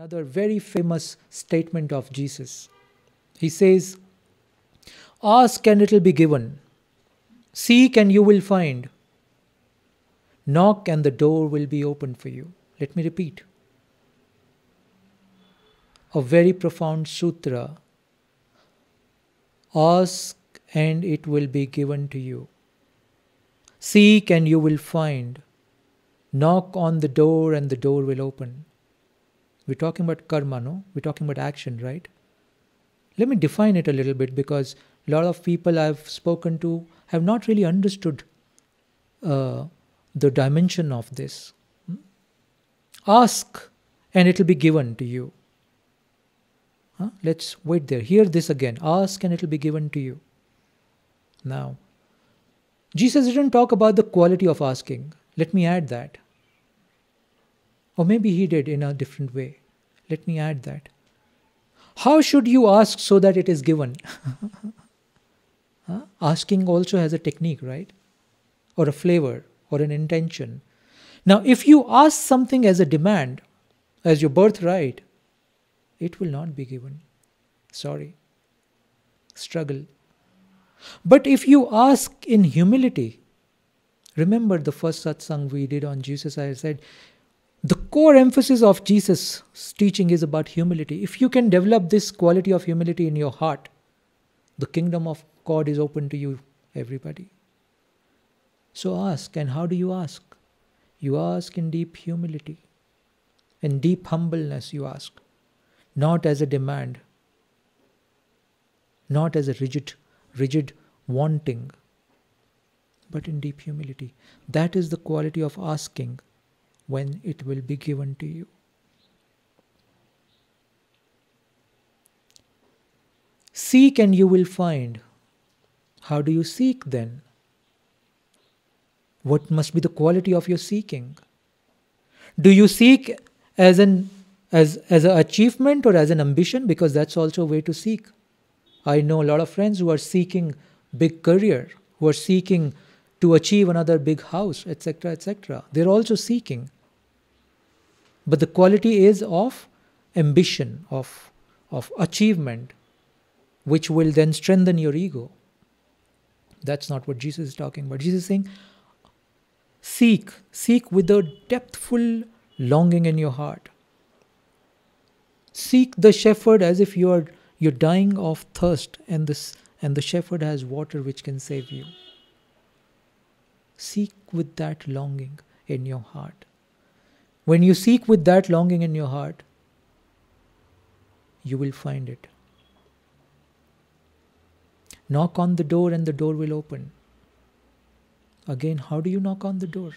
Another very famous statement of Jesus. He says, Ask and it will be given, seek and you will find, knock and the door will be opened for you. Let me repeat. A very profound sutra. Ask and it will be given to you. Seek and you will find. Knock on the door and the door will open. We're talking about karma, no? We're talking about action, right? Let me define it a little bit because a lot of people I've spoken to have not really understood uh, the dimension of this. Ask and it'll be given to you. Huh? Let's wait there. Hear this again. Ask and it'll be given to you. Now, Jesus didn't talk about the quality of asking. Let me add that. Or maybe he did in a different way. Let me add that. How should you ask so that it is given? huh? Asking also has a technique, right? Or a flavor or an intention. Now, if you ask something as a demand, as your birthright, it will not be given. Sorry. Struggle. But if you ask in humility, remember the first satsang we did on Jesus, I said, core emphasis of Jesus' teaching is about humility. If you can develop this quality of humility in your heart, the kingdom of God is open to you, everybody. So ask, and how do you ask? You ask in deep humility, in deep humbleness, you ask, not as a demand, not as a rigid, rigid wanting, but in deep humility. That is the quality of asking when it will be given to you. Seek and you will find. How do you seek then? What must be the quality of your seeking? Do you seek as an as as an achievement or as an ambition? Because that's also a way to seek. I know a lot of friends who are seeking big career, who are seeking to achieve another big house, etc., etc. They're also seeking but the quality is of ambition, of, of achievement, which will then strengthen your ego. That's not what Jesus is talking about. Jesus is saying, seek, seek with a depthful longing in your heart. Seek the shepherd as if you are you're dying of thirst, and this and the shepherd has water which can save you. Seek with that longing in your heart. When you seek with that longing in your heart, you will find it. Knock on the door and the door will open. Again, how do you knock on the door?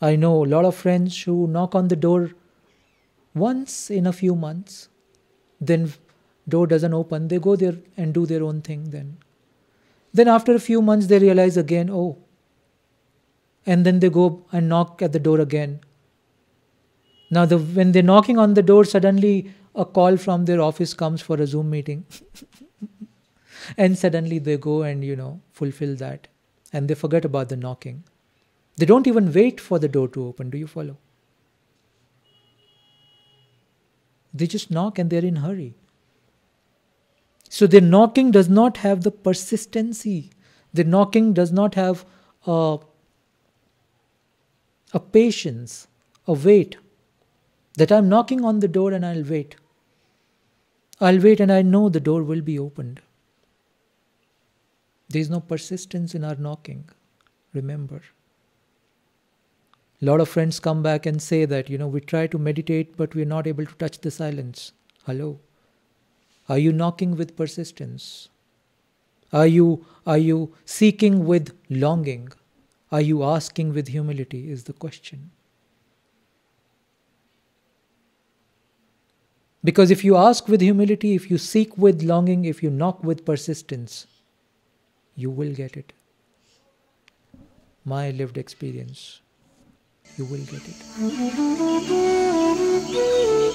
I know a lot of friends who knock on the door once in a few months, then door doesn't open, they go there and do their own thing then. Then after a few months they realize again, oh, and then they go and knock at the door again. Now, the, when they're knocking on the door, suddenly a call from their office comes for a Zoom meeting. and suddenly they go and, you know, fulfill that. And they forget about the knocking. They don't even wait for the door to open. Do you follow? They just knock and they're in hurry. So their knocking does not have the persistency. Their knocking does not have uh, a patience, a wait. That I'm knocking on the door and I'll wait. I'll wait and I know the door will be opened. There is no persistence in our knocking. Remember. A lot of friends come back and say that, you know, we try to meditate, but we're not able to touch the silence. Hello. Are you knocking with persistence? Are you, are you seeking with longing? Are you asking with humility? Is the question. Because if you ask with humility, if you seek with longing, if you knock with persistence, you will get it. My lived experience, you will get it.